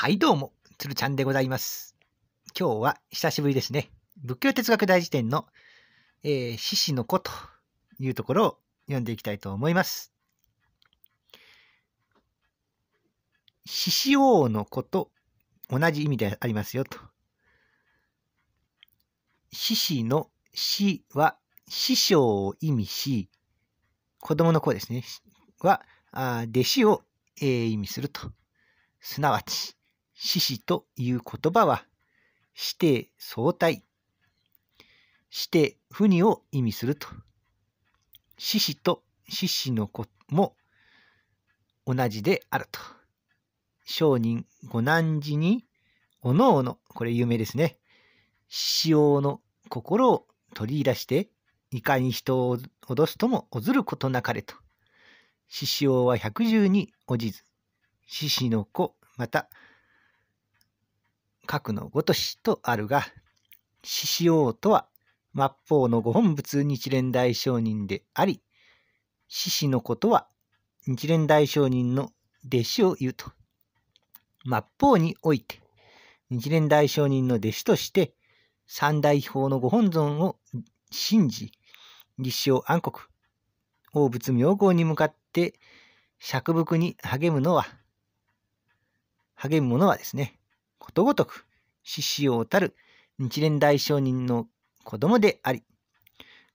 はい、どうも、つるちゃんでございます。今日は久しぶりですね。仏教哲学大辞典の、えー、獅子の子というところを読んでいきたいと思います。獅子王の子と同じ意味でありますよと。獅子の死は師匠を意味し、子供の子ですね。は、あ弟子を、えー、意味すると。すなわち、死死という言葉は、死定相対、死定不二を意味すると。死死と死死の子も同じであると。商人五難時に、おのおの、これ有名ですね。死用の心を取り出して、いかに人を脅すともおずることなかれと。獅子王は百獣におじず。獅子の子、また、核のごとしとあるが、獅子王とは末法の御本仏日蓮大聖人であり、獅子のことは日蓮大聖人の弟子を言うと。末法において、日蓮大聖人の弟子として、三大法のご本尊を信じ、立正暗黒、王仏妙高に向かって釈伏に励むのは、励む者はですね、ことごとく、獅子王たる日蓮大商人の子供であり、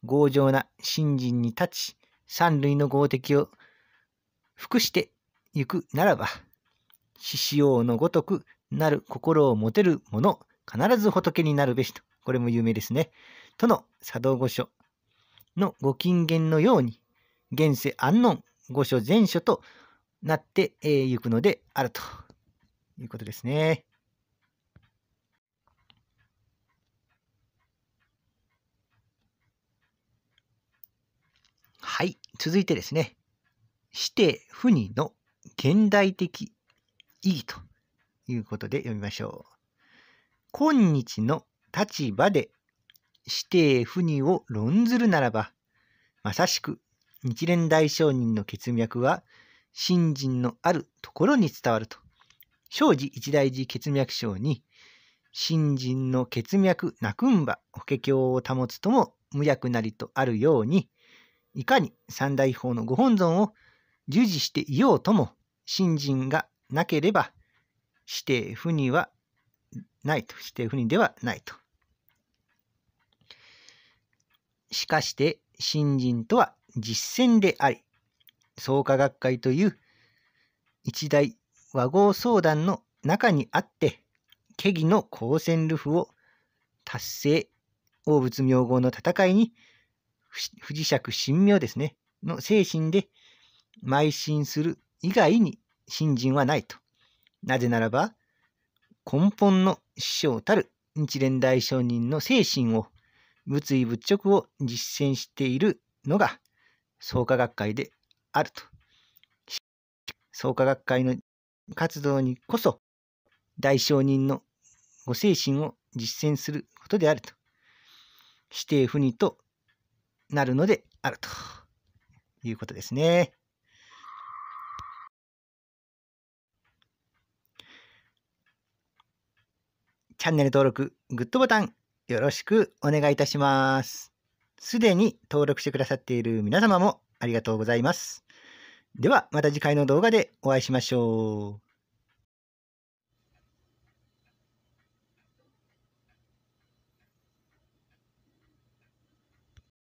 強情な信心に立ち、三類の豪敵を服してゆくならば、獅子王のごとくなる心を持てる者、必ず仏になるべしと、これも有名ですね。との茶道御所のご金言のように、現世安穏御所全書となってゆくのであるということですね。はい、続いてですね。して不二の現代的意義ということで読みましょう。今日の立場で指定不二を論ずるならば、まさしく日蓮大聖人の血脈は信心のあるところに伝わると。庄司一大寺血脈症に、信心の血脈なくんば法華経を保つとも無役なりとあるように、いかに三大法のご本尊を従事していようとも信心がなければ指定不にはないと指定不にではないと。しかして信心とは実践であり創価学会という一大和合相談の中にあってケギの光線ルフを達成王仏明号の戦いに不磁石神妙ですね、の精神で邁進する以外に信心はないと。なぜならば、根本の師匠たる日蓮大聖人の精神を、物意物直を実践しているのが、創価学会であると。創価学会の活動にこそ、大聖人のご精神を実践することであると。指定不二となるのであるということですね。チャンネル登録、グッドボタン、よろしくお願いいたします。すでに登録してくださっている皆様もありがとうございます。では、また次回の動画でお会いしましょう。